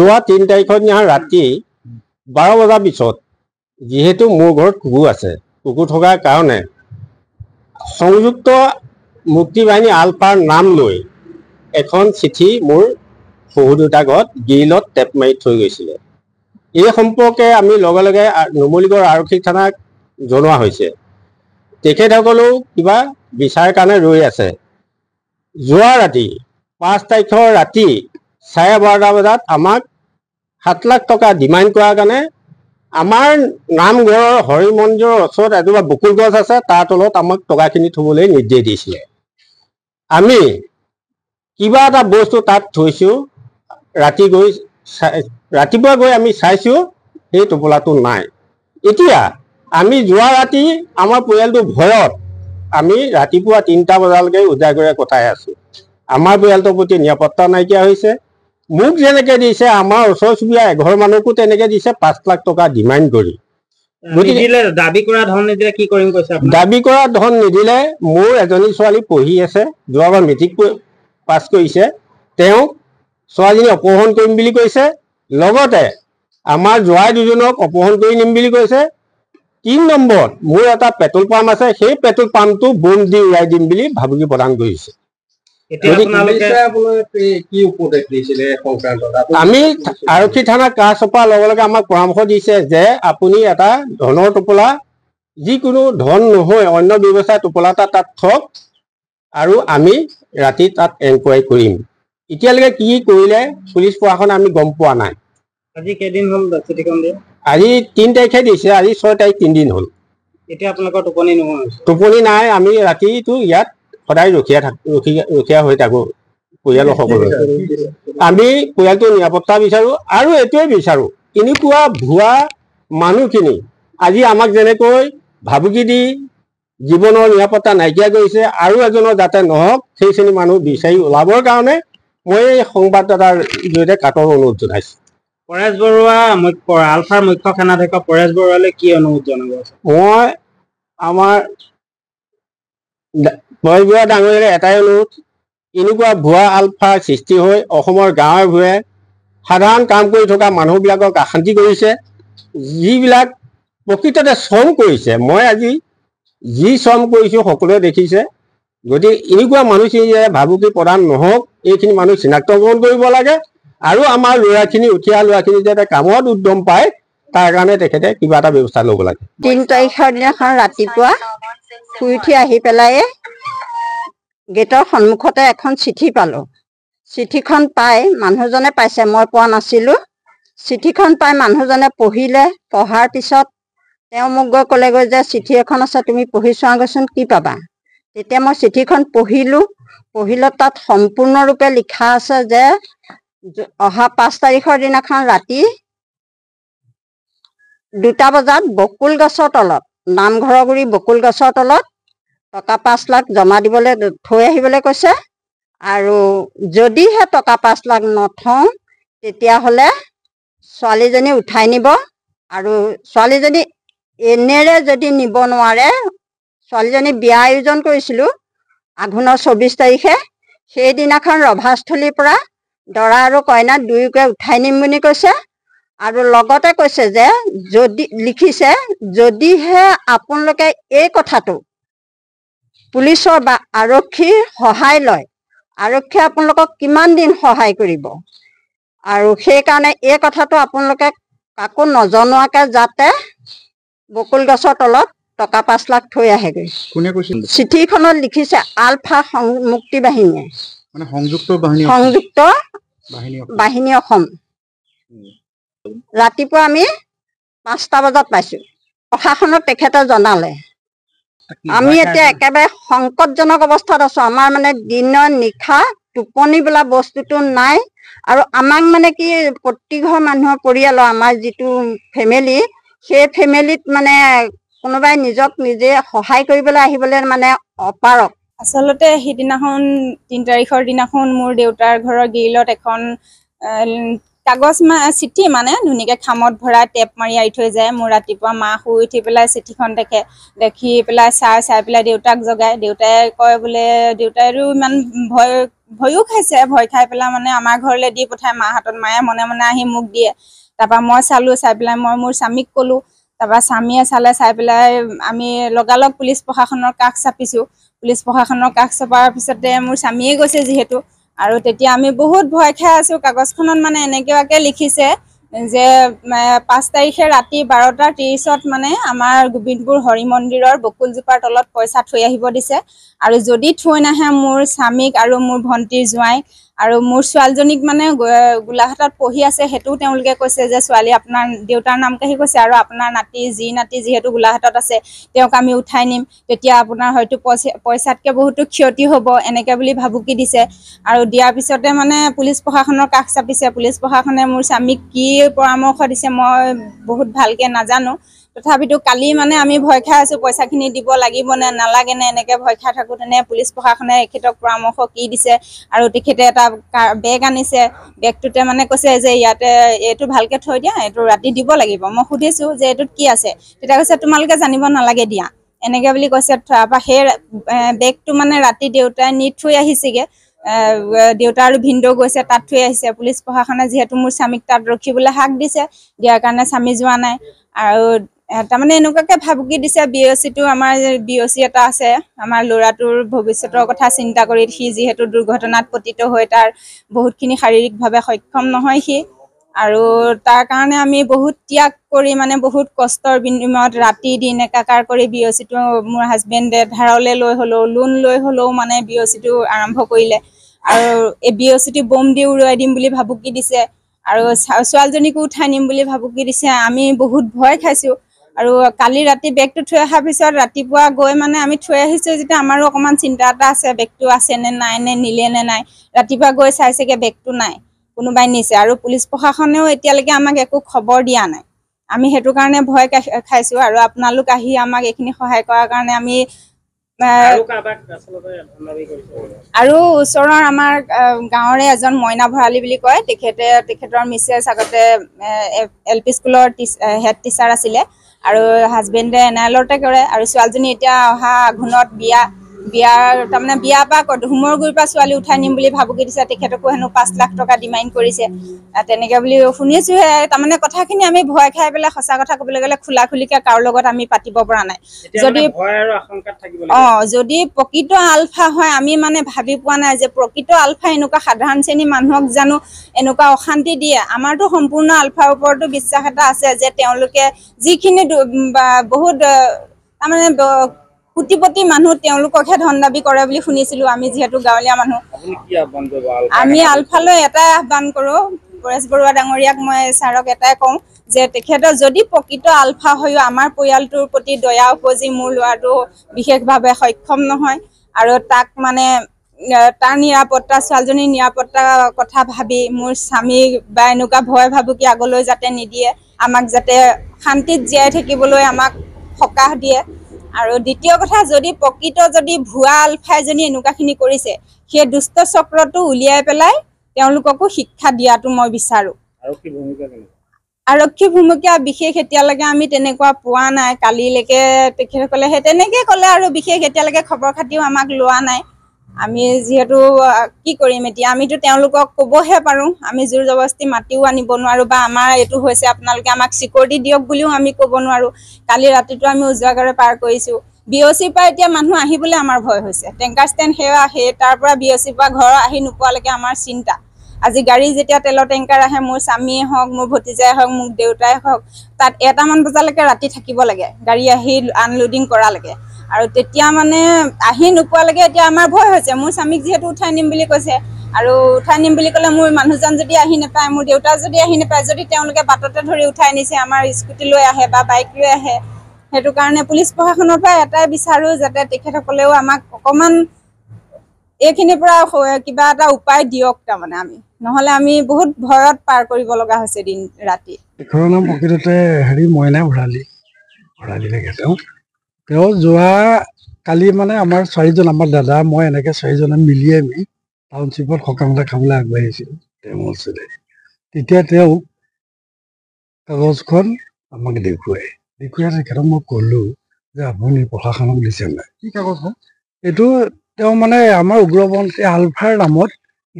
যোৱা তিনি তাৰিখৰ দিনা ৰাতি বাৰ বজাৰ পিছত যিহেতু মোৰ ঘৰত কুকুৰ আছে কুকুৰ থকাৰ কাৰণে সংযুক্ত মুক্তি বাহিনী আলফাৰ নাম লৈ এখন চিঠি মোৰ শহু দেউতাৰ ঘৰত গ্ৰিলত টেপ মাৰি থৈ গৈছিলে এই সম্পৰ্কে আমি লগে লগে নুমলীগড় আৰক্ষী থানাক জনোৱা হৈছে তেখেতসকলেও কিবা বিচাৰ কাৰণে ৰৈ আছে যোৱা ৰাতি পাঁচ তাৰিখৰ ৰাতি চাৰে বাৰটা বজাত আমাক সাত লাখ টকা ডিমাণ্ড কৰাৰ কাৰণে আমাৰ নামঘৰৰ হৰি মন্দিৰৰ ওচৰত এজোপা বকুল গছ আছে তাৰ তলত আমাক টকাখিনি থ'বলৈ নিৰ্দেশ দিছিলে আমি কিবা এটা বস্তু তাত থৈছোঁ ৰাতি গৈ চাই ৰাতিপুৱা গৈ আমি চাইছোঁ সেই টোপোলাটো নাই এতিয়া আমি যোৱা ৰাতি আমাৰ পৰিয়ালটো ভয়ত আমি ৰাতিপুৱা তিনিটা বজালৈকে উজাগৰে কটাই আছোঁ আমাৰ পৰিয়ালটোৰ প্ৰতি নিৰাপত্তা নাইকিয়া হৈছে মোক যেনেকে দিছে আমাৰ ওচৰ চুবুৰীয়া এঘৰ মানুহকো তেনেকে দিছে পাঁচ লাখ টকা ডিমাণ্ড কৰি দাবী কৰা ধন নিদিলে মোৰ এজনী ছোৱালী পঢ়ি আছে যোৱাবাৰ মেট্ৰিক পাছ কৰিছে তেওঁ ছোৱালীজনী অপহৰণ কৰিম বুলি কৈছে লগতে আমাৰ জোঁৱাই দুজনক অপহৰণ কৰি নিম বুলি কৈছে তিন নম্বৰত মোৰ এটা পেট্ৰল পাম্প আছে সেই পেট্ৰল পাম্পটো বন্ধ দি উৰাই দিম বুলি ভাবুকি প্ৰদান কৰিছে আমি আৰক্ষী থানা কাজ চপোৱাৰ লগে লগে আমাক পৰামৰ্শ দিছে যে আপুনি এটা ধনৰ টোপোলা যিকোনো ধন নহয় অন্য ব্যৱসায় টোপোলা এটা তাত থওক আৰু আমি ৰাতি তাত এনকুৱাৰী কৰিম এতিয়ালৈকে কি কৰিলে পুলিচ প্ৰশাসনে আমি গম পোৱা নাই আজি কেইদিন হ'ল আজি তিনি তাৰিখে দিছে আজি ছয় তাৰিখ তিনিদিন হ'ল এতিয়া আপোনালোকৰ টোপনি নোহোৱা টোপনি নাই আমি ৰাতিটো ইয়াত সদায় ৰখীয়া থাক ৰখীয়া ৰখীয়া হৈ থাকো পৰিয়ালৰ সকলো আমি পৰিয়ালটোৰ নিৰাপত্তা বিচাৰোঁ আৰু এইটোৱে বিচাৰোঁ এনেকুৱা ভুৱা মানুহখিনি আজি আমাক যেনেকৈ ভাবুকি দি জীৱনৰ নিৰাপত্তা নাইকিয়া কৰিছে আৰু এজনৰ যাতে নহওক সেইখিনি মানুহ বিচাৰি ওলাবৰ কাৰণে মই এই সংবাদদাতাৰ জৰিয়তে কাটৰ অনুৰোধ জনাইছোঁ পৰেশ বৰুৱা মুখ্য আলফাৰ মুখ্য সেনাধ্যক্ষ পৰেশ বৰুৱালৈ কি অনুৰোধ জনাব মই আমাৰ মই বুঢ়া ডাঙৰীয়াৰে এটাই অনুৰোধ এনেকুৱা ভুৱা আলফাৰ সৃষ্টি হৈ অসমৰ গাঁৱে ভূঞে সাধাৰণ কাম কৰি থকা মানুহবিলাকক আশান্তি কৰিছে যিবিলাক প্ৰকৃততে শ্ৰম কৰিছে মই আজি যি শ্ৰম কৰিছোঁ সকলোৱে দেখিছে গতিকে এনেকুৱা মানুহখিনিয়ে ভাবুকি প্ৰদান নহওক এইখিনি মানুহ চিনাক্তকৰণ কৰিব লাগে আৰু আমাৰ ল'ৰাখিনি উঠিয়া ল'ৰাখিনি যাতে কামত উদ্যম পায় তাৰ কাৰণে তেখেতে কিবা এটা ব্যৱস্থা ল'ব লাগে তিনি তাৰিখৰ দিনাখন ৰাতিপুৱা শুই উঠি আহি পেলাই গেটৰ সন্মুখতে এখন চিঠি পালোঁ চিঠিখন পাই মানুহজনে পাইছে মই পোৱা নাছিলোঁ চিঠিখন পাই মানুহজনে পঢ়িলে পঢ়াৰ পিছত তেওঁ মোক গৈ ক'লেগৈ যে চিঠি এখন আছে তুমি পঢ়ি চোৱাগৈচোন কি পাবা তেতিয়া মই চিঠিখন পঢ়িলোঁ পঢ়িলে তাত সম্পূৰ্ণৰূপে লিখা আছে যে অহা পাঁচ তাৰিখৰ দিনাখন ৰাতি দুটা বজাত বকুল গছৰ তলত নামঘৰৰ গুৰি বকুল গছৰ তলত টকা পাঁচ লাখ জমা দিবলৈ থৈ আহিবলৈ কৈছে আৰু যদিহে টকা পাঁচ লাখ নথওঁ তেতিয়াহ'লে ছোৱালীজনী উঠাই নিব আৰু ছোৱালীজনী এনেৰে যদি নিব নোৱাৰে ছোৱালীজনী বিয়া আয়োজন কৰিছিলোঁ আঘোণৰ চৌবিছ তাৰিখে সেইদিনাখন ৰভাস্থলীৰ পৰা দৰা আৰু কইনা দুয়োকে উঠাই নিম বুলি কৈছে আৰু লগতে কৈছে যে যদি লিখিছে যদিহে আপোনালোকে এই কথাটো পুলিচৰ বা আৰক্ষীৰ সহায় লয় আৰক্ষীয়ে আপোনালোকক কিমান দিন সহায় কৰিব আৰু সেইকাৰণে এই কথাটো আপোনালোকে কাকো নজনোৱাকে যাতে বকুল গছৰ তলত টকা পাঁচ লাখ থৈ আহেগৈ কোনে কৈছে চিঠিখনত লিখিছে আলফা মুক্তি বাহিনীয়ে মানে সংযুক্ত সংযুক্ত বাহিনী অসম ৰাতিপুৱা আমি পাঁচটা বজাত পাইছোঁ প্ৰশাসনক তেখেতে জনালে আমি এতিয়া একেবাৰে সংকটজনক অৱস্থাত আছো আমাৰ মানে দিনৰ নিশা টোপনি বোলা বস্তুটো নাই আৰু আমাক মানে কি প্ৰতিঘৰ মানুহৰ পৰিয়ালৰ আমাৰ যিটো ফেমিলি সেই ফেমিলিত মানে কোনোবাই নিজক নিজে সহায় কৰিবলৈ আহিবলৈ মানে অপাৰক আচলতে সেইদিনাখন তিনি তাৰিখৰ দিনাখন মোৰ দেউতাৰ ঘৰৰ গ্ৰিলত এখন কাগজ চিঠি মানে ধুনীয়াকে খামত ভৰাই টেপ মাৰি আহি থৈ যায় মোৰ ৰাতিপুৱা মা শুই উঠি পেলাই চিঠিখন দেখে দেখি পেলাই চাই চাই পেলাই দেউতাক জগাই দেউতাই কয় বোলে দেউতাইতো ইমান ভয় ভয়ো খাইছে ভয় খাই পেলাই মানে আমাৰ ঘৰলৈ দি পঠায় মা হাতত মায়ে মনে মনে আহি মোক দিয়ে তাৰপা মই চালোঁ চাই পেলাই মই মোৰ স্বামীক ক'লোঁ তাৰপা স্বামীয়ে চালে চাই পেলাই আমি লগালগ পুলিচ প্ৰশাসনৰ কাষ চাপিছোঁ পুলিচ প্ৰশাসনৰ কাষ চপাৰ পিছতে মোৰ স্বামীয়ে গৈছে যিহেতু আৰু তেতিয়া আমি বহুত ভয় খাই আছোঁ কাগজখনত মানে এনেকুৱাকে লিখিছে যে পাঁচ তাৰিখে ৰাতি বাৰটা ত্ৰিছত মানে আমাৰ গোবিন্দপুৰ হৰি মন্দিৰৰ বকুলজোপাৰ তলত পইচা থৈ আহিব দিছে আৰু যদি থৈ নাহে মোৰ স্বামীক আৰু মোৰ ভণ্টিৰ জোঁৱাইক আৰু মোৰ ছোৱালীজনীক মানে গোলাঘাটত পঢ়ি আছে সেইটোও তেওঁলোকে কৈছে যে ছোৱালী আপোনাৰ দেউতাৰ নাম কাঢ়ি কৈছে আৰু আপোনাৰ নাতি যি নাতি যিহেতু গোলাঘাটত আছে তেওঁক আমি উঠাই নিম তেতিয়া আপোনাৰ হয়তো পইচাতকৈ বহুতো ক্ষতি হ'ব এনেকৈ বুলি ভাবুকি দিছে আৰু দিয়াৰ পিছতে মানে পুলিচ প্ৰশাসনৰ কাষ চাপিছে পুলিচ প্ৰশাসনে মোৰ স্বামীক কি পৰামৰ্শ দিছে মই বহুত ভালকৈ নাজানো তথাপিতো কালি মানে আমি ভয় খাই আছো পইচাখিনি দিব লাগিবনে নালাগে নে এনেকে ভয় খাই থাকোঁতেনে পুলিচ প্ৰশাসনে এখেতক পৰামৰ্শ কি দিছে আৰু তেখেতে এটা বেগ আনিছে বেগটোতে মানে কৈছে যে ইয়াতে এইটো ভালকে থৈ দিয়া এইটো ৰাতি দিব লাগিব মই সুধিছো যে এইটোত কি আছে তেতিয়া কৈছে তোমালোকে জানিব নালাগে দিয়া এনেকে বুলি কৈছে তাৰপা সেই বেগটো মানে ৰাতি দেউতাই নি থৈ আহিছেগে দেউতা আৰু ভিনদেউ গৈছে তাত থৈ আহিছে পুলিচ প্ৰশাসনে যিহেতু মোৰ স্বামীক তাত ৰখিবলৈ হাক দিছে দিয়াৰ কাৰণে স্বামী যোৱা নাই আৰু তাৰমানে এনেকুৱাকে ভাবুকি দিছে বি অ' চিটো আমাৰ বি অ' চি এটা আছে আমাৰ ল'ৰাটোৰ ভৱিষ্যতৰ কথা চিন্তা কৰি সি যিহেতু দুৰ্ঘটনাত পতিত হৈ তাৰ বহুতখিনি শাৰীৰিকভাৱে সক্ষম নহয় সি আৰু তাৰ কাৰণে আমি বহুত ত্যাগ কৰি মানে বহুত কষ্টৰ বিনিময়ত ৰাতি দিন একাকাৰ কৰি বি অ' চিটো মোৰ হাজবেণ্ডে ধাৰলৈ লৈ হ'লেও লোন লৈ হ'লেও মানে বি অ' চিটো আৰম্ভ কৰিলে আৰু এই বি অ' চিটো বম দি উৰুৱাই দিম বুলি ভাবুকি দিছে আৰু ছোৱালীজনীকো উঠাই নিম বুলি ভাবুকি দিছে আমি বহুত ভয় খাইছোঁ আৰু কালি ৰাতি বেগটো থৈ অহাৰ পিছত ৰাতিপুৱা গৈ মানে আমি থৈ আহিছোঁ যেতিয়া আমাৰো অকণমান চিন্তা এটা আছে বেগটো আছে নে নাই নে নিলে নে নাই ৰাতিপুৱা গৈ চাইছেগৈ বেগটো নাই কোনোবাই নিছে আৰু পুলিচ প্ৰশাসনেও এতিয়ালৈকে আমাক একো খবৰ দিয়া নাই আমি সেইটো কাৰণে ভয় খাইছোঁ আৰু আপোনালোক আহি আমাক এইখিনি সহায় কৰাৰ কাৰণে আমি আৰু ওচৰৰ আমাৰ গাঁৱৰে এজন মইনা ভৰালী বুলি কয় তেখেতে তেখেতৰ মিছেছ আগতে এল পি স্কুলৰ হেড টিচাৰ আছিলে আৰু হাজবেণ্ডে এন কৰে আৰু ছোৱালীজনী এতিয়া অহা আঘোণত বিয়া বিয়াৰ তাৰমানে বিয়া পৰা হোমৰ গুৰি পৰা ছোৱালী উঠাই নিম বুলি ভাবুকি দিছে তেখেতকো হেনো পাঁচ লাখ টকা ডিমাইণ্ড কৰিছে তেনেকে বুলি শুনিছোঁ তাৰমানে কথাখিনি আমি ভয় খাই পেলাই সঁচা কথা ক'বলৈ গ'লে খোলা খুলিকে কাৰো লগত আমি পাতিব পৰা নাই যদি অঁ যদি প্ৰকৃত আলফা হয় আমি মানে ভাবি পোৱা নাই যে প্ৰকৃত আলফা এনেকুৱা সাধাৰণ শ্ৰেণী মানুহক জানো এনেকুৱা অশান্তি দিয়ে আমাৰতো সম্পূৰ্ণ আলফাৰ ওপৰতো বিশ্বাস এটা আছে যে তেওঁলোকে যিখিনি বহুত তাৰমানে কোটিপতি মানুহ তেওঁলোককহে ধন দাবী কৰে বুলি শুনিছিলোঁ আমি যিহেতু গাঁৱলীয়া মানুহ আমি আলফালৈ এটাই আহ্বান কৰোঁ পৰেশ বৰুৱা ডাঙৰীয়াক মই ছাৰক এটাই কওঁ যে তেখেতৰ যদি প্ৰকৃত আলফা হৈও আমাৰ পৰিয়ালটোৰ প্ৰতি দয়া উপজি মোৰ ল'ৰাটো বিশেষভাৱে সক্ষম নহয় আৰু তাক মানে তাৰ নিৰাপত্তা ছোৱালীজনীৰ নিৰাপত্তাৰ কথা ভাবি মোৰ স্বামী বা এনেকুৱা ভয় ভাবুকি আগলৈ যাতে নিদিয়ে আমাক যাতে শান্তিত জীয়াই থাকিবলৈ আমাক সকাহ দিয়ে আৰু দ্বিতীয় কথা যদি প্ৰকৃত যদি ভুৱা আলফাইজনী এনেকুৱাখিনি কৰিছে সেই দুষ্ট চক্ৰটো উলিয়াই পেলাই তেওঁলোককো শিক্ষা দিয়াটো মই বিচাৰো আৰক্ষী ভূমিকা বিশেষ এতিয়ালৈকে আমি তেনেকুৱা পোৱা নাই কালিলৈকে তেখেতসকলে সেই তেনেকেই ক'লে আৰু বিশেষ এতিয়ালৈকে খবৰ খাতিও আমাক লোৱা নাই আমি যিহেতু কি কৰিম এতিয়া আমিতো তেওঁলোকক ক'বহে পাৰোঁ আমি জোৰ জবৰদস্তি মাতিও আনিব নোৱাৰোঁ বা আমাৰ এইটো হৈছে আপোনালোকে আমাক চিকিউৰিটি দিয়ক বুলিও আমি ক'ব নোৱাৰোঁ কালি ৰাতিটো আমি উজাগৰে পাৰ কৰিছোঁ বি অ' চিৰ পৰা এতিয়া মানুহ আহিবলৈ আমাৰ ভয় হৈছে টেংকাৰ ষ্টেণ্ড সেৱা সেই তাৰ পৰা বি অ' চিৰ পৰা ঘৰ আহি নোপোৱালৈকে আমাৰ চিন্তা আজি গাড়ী যেতিয়া তেলৰ টেংকাৰ আহে মোৰ স্বামীয়ে হওক মোৰ ভতিজাই হওক মোৰ দেউতাই হওক তাত এটামান বজালৈকে ৰাতি থাকিব লাগে গাড়ী আহি আনলোডিং কৰালৈকে আৰু তেতিয়া মানে আহি নোপোৱালৈকে এতিয়া আমাৰ ভয় হৈছে মোৰ স্বামীক যিহেতু উঠাই নিম বুলি কৈছে আৰু উঠাই নিম বুলি ক'লে মোৰ মানুহজন যদি আহি নাপায় মোৰ দেউতা যদি আহি নাপায় যদি তেওঁলোকে বাটতে ধৰি উঠাই নিছে আমাৰ স্কুটি লৈ আহে বা বাইক লৈ আহে সেইটো কাৰণে পুলিচ প্ৰশাসনৰ পৰা এটাই বিচাৰোঁ যাতে তেখেতসকলেও আমাক অকণমান এইখিনিৰ পৰা কিবা এটা উপায় দিয়ক তাৰমানে আমি নহ'লে আমি বহুত ভয়ত পাৰ কৰিব লগা হৈছে দিন ৰাতি তেওঁ যোৱা কালি মানে আমাৰ চাৰিজন আমাৰ দাদা মই এনেকে চাৰিজনে মিলি আমি টাউনশ্বিপত সকাম এটা খাবলৈ আগবাঢ়িছিলোঁ তেওঁ ওচৰলৈ তেতিয়া তেওঁক কাগজখন আমাক দেখুৱাই দেখুৱাই তেখেতক মই কলো যে আপুনি প্ৰশাসনক দিছে নাই কি কাগজখন এইটো তেওঁ মানে আমাৰ উগ্ৰপন্থী আলফাৰ নামত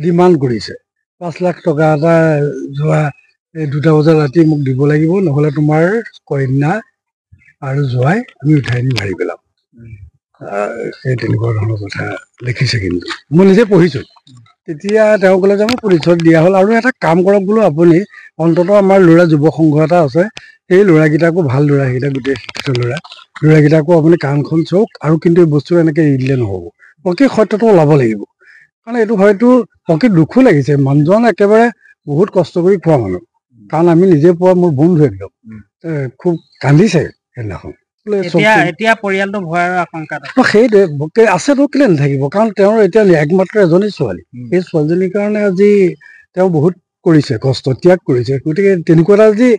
ডিমাণ্ড কৰিছে পাঁচ লাখ টকা এটা যোৱা দুটা বজাত ৰাতি মোক দিব লাগিব নহ'লে তোমাৰ কন্যা আৰু যোৱাই আমি উঠাই দিম মাৰি পেলাম সেই তেনেকুৱা ধৰণৰ কথা লিখিছে কিন্তু মই নিজে পঢ়িছো তেতিয়া তেওঁ ক'লে যে মই পৰিচয় দিয়া হ'ল আৰু এটা কাম কৰক বোলো আপুনি অন্ততঃ আমাৰ ল'ৰা যুৱ সংঘ এটা আছে সেই ল'ৰাকেইটাকো ভাল ল'ৰা সেইকেইটা গোটেই শিক্ষিত ল'ৰা ল'ৰাকেইটাকো আপুনি কামখন চাওক আৰু কিন্তু এই বস্তু এনেকৈ এৰি দিলে নহ'ব বাকী সত্যটো ওলাব লাগিব কাৰণ এইটো হয়তো বাকী দুখো লাগিছে মানুহজন একেবাৰে বহুত কষ্ট কৰি খোৱা মানুহ কাৰণ আমি নিজে পোৱা মোৰ বন্ধু একদম খুব কান্দিছে সেইদিনাখন সেইটোৱে আছেতো কেলে নাথাকিব কাৰণ তেওঁৰ এতিয়া একমাত্ৰ এজনী ছোৱালী সেই ছোৱালীজনীৰ কাৰণে আজি তেওঁ বহুত কৰিছে কষ্ট ত্যাগ কৰিছে গতিকে তেনেকুৱা এটা যি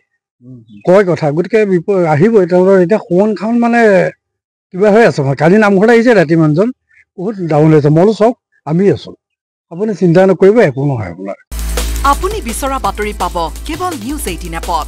কয় কথা গতিকে আহিবই তেওঁলোকৰ এতিয়া সোৱণ খাওন মানে কিবা হৈ আছে কালি নামঘৰত আহিছে ৰাতি মানুহজন বহুত ডাঙৰ হৈছে মইও চাওক আমি আছো আপুনি চিন্তা নকৰিব একো নহয় আপোনাৰ আপুনি বিচৰা বাতৰি পাব কেৱল নিউজ এইটিন এপত